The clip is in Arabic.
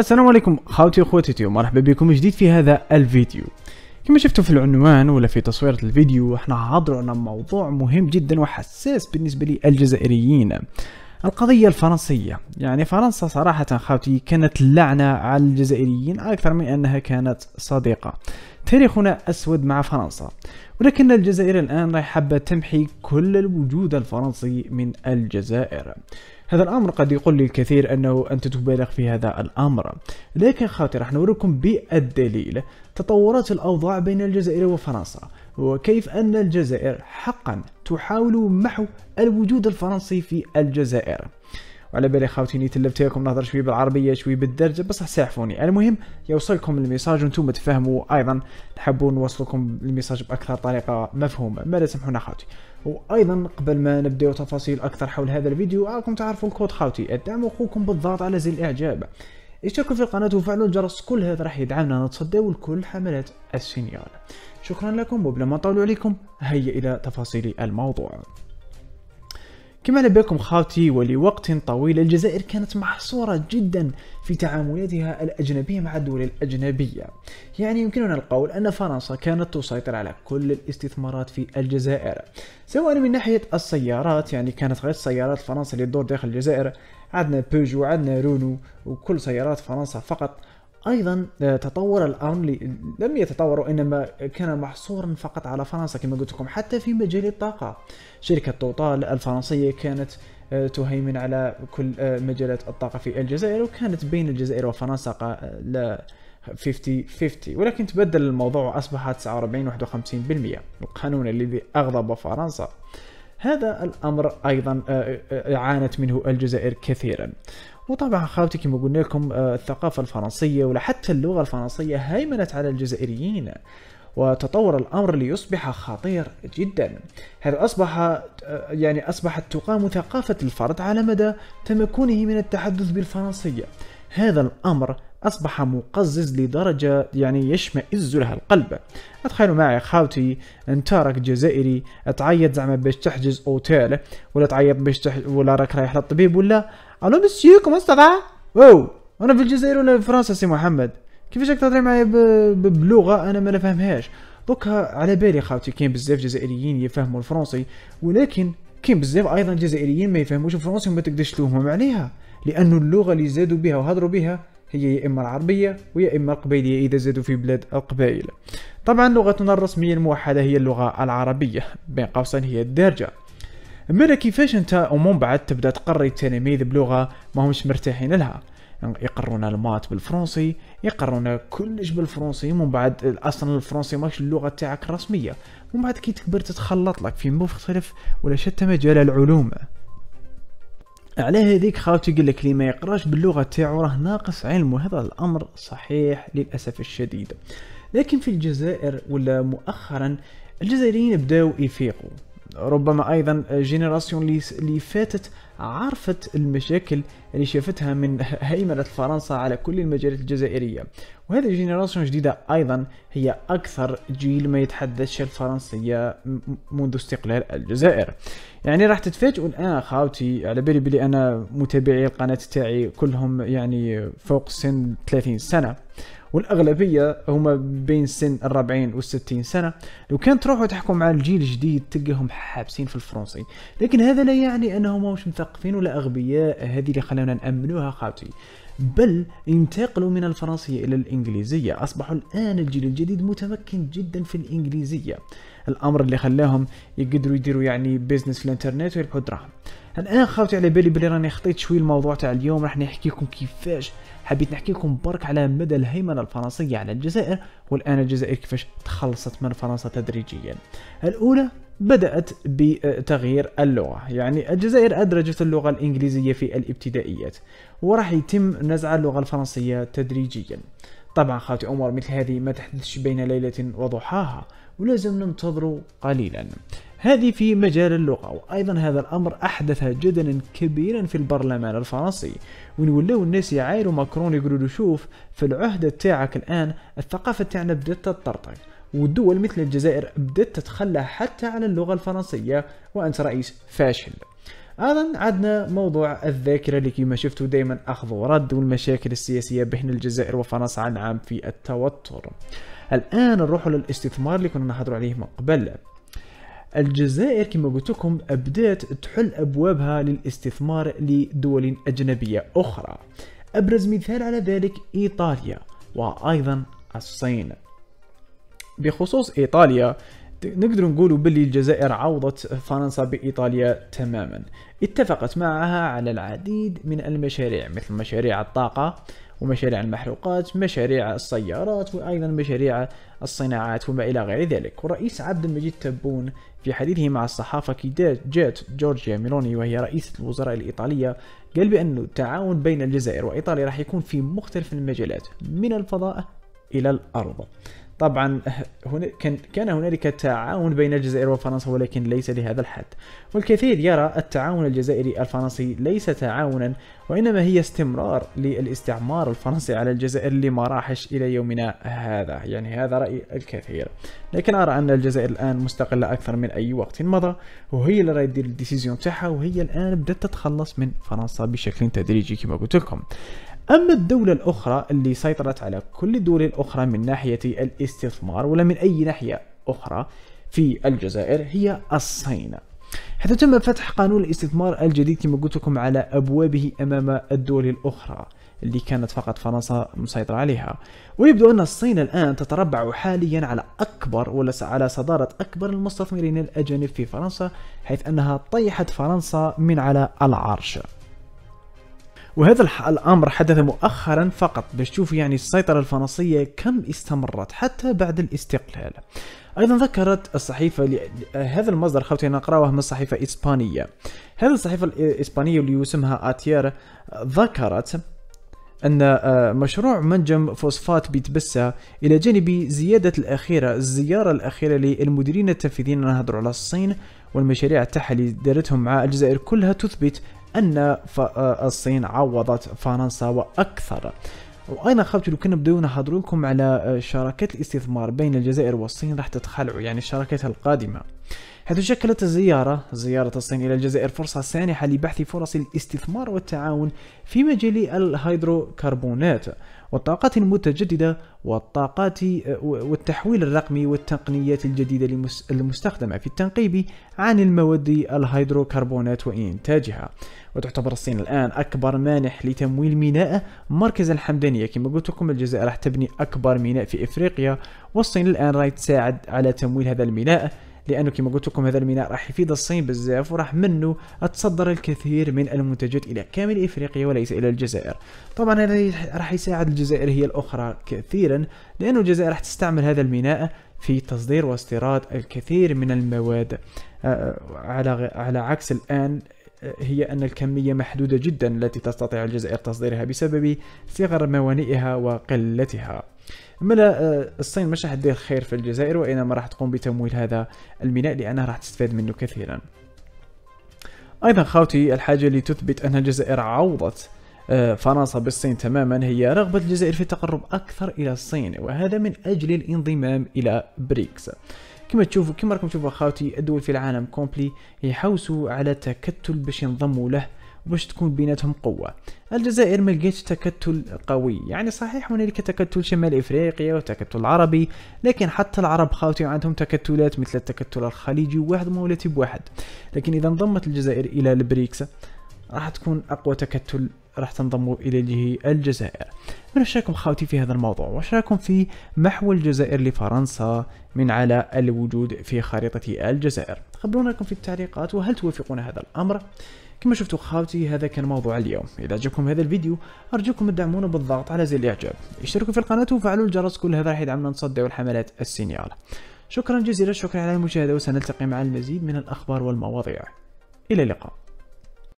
السلام عليكم خاوتي واخواتي اليوم مرحبا بكم جديد في هذا الفيديو كما شفتوا في العنوان ولا في تصويرة الفيديو احنا حاضروا على موضوع مهم جدا وحساس بالنسبة للجزائريين القضية الفرنسية يعني فرنسا صراحة خاوتي كانت لعنة على الجزائريين أكثر من أنها كانت صديقة تاريخنا أسود مع فرنسا ولكن الجزائر الآن راح حابة تمحي كل الوجود الفرنسي من الجزائر هذا الأمر قد يقول لي الكثير أنه أنت تبالغ في هذا الأمر لكن خاطر راح نوريكم بالدليل تطورات الأوضاع بين الجزائر وفرنسا وكيف أن الجزائر حقا تحاول محو الوجود الفرنسي في الجزائر وعلى بالي خاوتيني لكم نهضر شويه بالعربيه شويه بالدرجه بصح سامحوني المهم يوصلكم الميساج وانتم تفهموا ايضا نحبوا نوصلكم الميساج باكثر طريقه مفهومه ما تسمحونا خاوتي وايضا قبل ما نبداو تفاصيل اكثر حول هذا الفيديو راكم تعرفوا الكود خاوتي الدعم اخوكم بالضغط على زر الاعجاب اشتركوا في القناه وفعلوا الجرس كل هذا راح يدعمنا نتصداو لكل حملات السينيال شكرا لكم وبلا ما نطول عليكم هيا الى تفاصيل الموضوع كما لبيكم خاوتي ولوقت طويل الجزائر كانت محصورة جدا في تعاملاتها الأجنبية مع الدول الأجنبية يعني يمكننا القول أن فرنسا كانت تسيطر على كل الاستثمارات في الجزائر سواء من ناحية السيارات يعني كانت غير السيارات فرنسا اللي تدور داخل الجزائر عندنا بيجو عندنا رونو وكل سيارات فرنسا فقط ايضا آه، تطور الامر لم يتطور انما كان محصورا فقط على فرنسا كما قلت لكم حتى في مجال الطاقه شركه توتال الفرنسيه كانت آه، تهيمن على كل آه، مجالات الطاقه في الجزائر وكانت بين الجزائر وفرنسا لا 50 50 ولكن تبدل الموضوع واصبحت 49 51% القانون الذي اغضب فرنسا هذا الامر ايضا عانت منه الجزائر كثيرا وطبعا خاوتي كما قلنا لكم آه، الثقافة الفرنسية ولا حتى اللغة الفرنسية هيمنت على الجزائريين وتطور الأمر ليصبح خطير جدا هذا أصبح آه، يعني أصبحت تقام ثقافة الفرد على مدى تمكنه من التحدث بالفرنسية هذا الأمر أصبح مقزز لدرجة يعني يشمئز لها القلب أتخيلوا معي خاوتي تارك جزائري تعيط زعما باش تحجز أوتيل ولا تعيط باش تح... ولا راك رايح للطبيب ولا الو مسيو كومون ستا واو انا في الجزائر ولا في فرنسا سي محمد كيفاش راك تهضري معايا بلغه انا ما نفهمهاش دوكا على بالي خاوتي كاين بزاف جزائريين يفهموا الفرنسي ولكن كاين بزاف ايضا جزائريين ما يفهموش الفرنسي وما تقدرش تلومهم عليها لانه اللغه اللي زادوا بها وهضروا بها هي يا اما العربيه ويا اما القبيليه اذا زادوا في بلاد القبائل طبعا لغتنا الرسميه الموحده هي اللغه العربيه بين قوسين هي الدارجه اما كيفاش انت ومن بعد تبدا تقري التلاميذ بلغه ما همش مرتاحين لها يعني يقرون المات بالفرنسي يقرون كلش بالفرنسي ومن بعد اصلا الفرنسي ماش اللغه تاعك الرسميه ومن بعد كي تكبر تتخلط لك في مختلف ولا شتى مجال العلوم على هذيك خاوتي يقول لك اللي ما يقراش باللغه تاعو راه ناقص علم وهذا الامر صحيح للاسف الشديد لكن في الجزائر ولا مؤخرا الجزائريين بداو يفيقوا ربما ايضا جينيراسيون اللي فاتت عرفت المشاكل اللي شافتها من هيمنه فرنسا على كل المجالات الجزائريه وهذه جينيراسيون الجديده ايضا هي اكثر جيل ما يتحدثش الفرنسيه منذ استقلال الجزائر يعني راح تتفاجئوا الان خاوتي على بالي بلي انا متابعي القناه تاعي كلهم يعني فوق سن 30 سنه والاغلبيه هما بين سن الربعين والستين سنه لو كان تروحوا تحكم مع الجيل الجديد تلقاهم حابسين في الفرنسي لكن هذا لا يعني انهم مش مثقفين ولا اغبياء هذه اللي خلونا نامنوها خاوتي بل انتقلوا من الفرنسية إلى الإنجليزية اصبحوا الآن الجيل الجديد متمكن جدا في الإنجليزية الامر اللي خلاهم يقدروا يديروا يعني بيزنس في الانترنت ويربحوا دراهم الان خاوتي على بالي بلي راني خطيت شوي الموضوع تاع اليوم راح نحكي لكم كيفاش حبيت نحكي لكم برك على مدى الهيمنه الفرنسيه على الجزائر والان الجزائر كيفاش تخلصت من فرنسا تدريجيا الاولى بدأت بتغيير اللغة يعني الجزائر أدرجت اللغة الإنجليزية في الابتدائيات وراح يتم نزع اللغة الفرنسية تدريجيا طبعا خالتي أمور مثل هذه ما تحدثش بين ليلة وضحاها ولازم ننتظر قليلا هذه في مجال اللغة وأيضا هذا الأمر أحدث جدلا كبيرا في البرلمان الفرنسي ولاو الناس يعايروا ماكرون يقولوا له شوف في العهدة تاعك الآن الثقافة تاعنا بدات تطرطق والدول مثل الجزائر بدات تتخلى حتى على اللغة الفرنسية وأنت رئيس فاشل ايضا عندنا موضوع الذاكره اللي كما شفتوا دائما اخذ ورد والمشاكل السياسيه بين الجزائر وفرنسا عن عام في التوتر الان نروح للاستثمار اللي كنا نحضر عليه من قبل الجزائر كما قلت لكم بدات تحل ابوابها للاستثمار لدول اجنبيه اخرى ابرز مثال على ذلك ايطاليا وايضا الصين بخصوص ايطاليا نقدر نقول باللي الجزائر عوضت فرنسا بإيطاليا تماما اتفقت معها على العديد من المشاريع مثل مشاريع الطاقة ومشاريع المحروقات مشاريع السيارات وأيضا مشاريع الصناعات وما إلى غير ذلك والرئيس عبد المجيد تبون في حديثه مع الصحافة كي جات جورجيا ميلوني وهي رئيسة الوزراء الإيطالية قال بأن التعاون بين الجزائر وإيطاليا راح يكون في مختلف المجالات من الفضاء إلى الأرض طبعا أه، هنا كان هنالك تعاون بين الجزائر وفرنسا ولكن ليس لهذا الحد والكثير يرى التعاون الجزائري الفرنسي ليس تعاونا وإنما هي استمرار للاستعمار الفرنسي على الجزائر لمراحش إلى يومنا هذا يعني هذا رأي الكثير لكن أرى أن الجزائر الآن مستقلة أكثر من أي وقت مضى وهي اللي راهي دير الديسيزيون تاعها وهي الآن بدأت تتخلص من فرنسا بشكل تدريجي كما قلت لكم أما الدولة الأخرى اللي سيطرت على كل الدول الأخرى من ناحية الاستثمار ولا من أي ناحية أخرى في الجزائر هي الصين حيث تم فتح قانون الاستثمار الجديد كما قلت لكم على أبوابه أمام الدول الأخرى اللي كانت فقط فرنسا مسيطرة عليها ويبدو أن الصين الآن تتربع حاليا على أكبر ولا على صدارة أكبر المستثمرين الأجانب في فرنسا حيث أنها طيحت فرنسا من على العرش وهذا الأمر حدث مؤخرا فقط باش تشوفوا يعني السيطرة الفرنسية كم استمرت حتى بعد الاستقلال ايضا ذكرت الصحيفه هذا المصدر خوتي نقراوه من صحيفه اسبانيه هذه الصحيفه الاسبانيه اللي يسمها اتير ذكرت ان آه، مشروع منجم فوسفات بيتبسة الى جانب زياده الاخيره الزياره الاخيره للمديرين التنفيذيين نهضروا على الصين والمشاريع تاعها اللي دارتهم مع الجزائر كلها تثبت أن آه، الصين عوضت فرنسا وأكثر وايضا خاوتي لو كنا بدون نهضروا لكم على آه، شراكات الاستثمار بين الجزائر والصين راح تتخلعوا يعني الشراكات القادمه حيث شكلت الزيارة زيارة الصين إلى الجزائر فرصة سانحة لبحث فرص الاستثمار والتعاون في مجال الهيدروكربونات والطاقات المتجددة والطاقات والتحويل الرقمي والتقنيات الجديدة المستخدمة في التنقيب عن المواد الهيدروكربونات وإنتاجها وتعتبر الصين الآن أكبر مانح لتمويل ميناء مركز الحمدانية كما قلت لكم الجزائر راح تبني أكبر ميناء في إفريقيا والصين الآن راح تساعد على تمويل هذا الميناء لانه كما قلت لكم هذا الميناء راح يفيد الصين بزاف وراح منه تصدر الكثير من المنتجات الى كامل افريقيا وليس الى الجزائر طبعا هذا راح يساعد الجزائر هي الاخرى كثيرا لانه الجزائر راح تستعمل هذا الميناء في تصدير واستيراد الكثير من المواد آه، على على عكس الان هي أن الكمية محدودة جدا التي تستطيع الجزائر تصديرها بسبب صغر موانئها وقلتها اما آه، الصين مش راح تدير خير في الجزائر وانما راح تقوم بتمويل هذا الميناء لانها راح تستفاد منه كثيرا ايضا خاوتي الحاجه اللي تثبت ان الجزائر عوضت آه، فرنسا بالصين تماما هي رغبة الجزائر في التقرب أكثر إلى الصين وهذا من أجل الانضمام إلى بريكس كما تشوفوا كما راكم تشوفوا اخواتي الدول في العالم كومبلي يحوسوا على تكتل باش ينضموا له باش تكون بيناتهم قوة الجزائر ما لقيتش تكتل قوي يعني صحيح هنالك تكتل شمال افريقيا وتكتل عربي لكن حتى العرب خاوتي عندهم تكتلات مثل التكتل الخليجي واحد مولاتي بواحد لكن اذا انضمت الجزائر الى البريكس راح تكون اقوى تكتل راح تنضم اليه الجزائر من رايكم خاوتي في هذا الموضوع واش رايكم في محو الجزائر لفرنسا من على الوجود في خريطة الجزائر خبرونا لكم في التعليقات وهل توافقون هذا الأمر كما شفتوا خاوتي هذا كان موضوع اليوم إذا عجبكم هذا الفيديو أرجوكم تدعمونا بالضغط على زر الإعجاب اشتركوا في القناة وفعلوا الجرس كل هذا راح يدعمنا نصدع الحملات السينيال شكرا جزيلا شكرا على المشاهدة وسنلتقي مع المزيد من الأخبار والمواضيع إلى اللقاء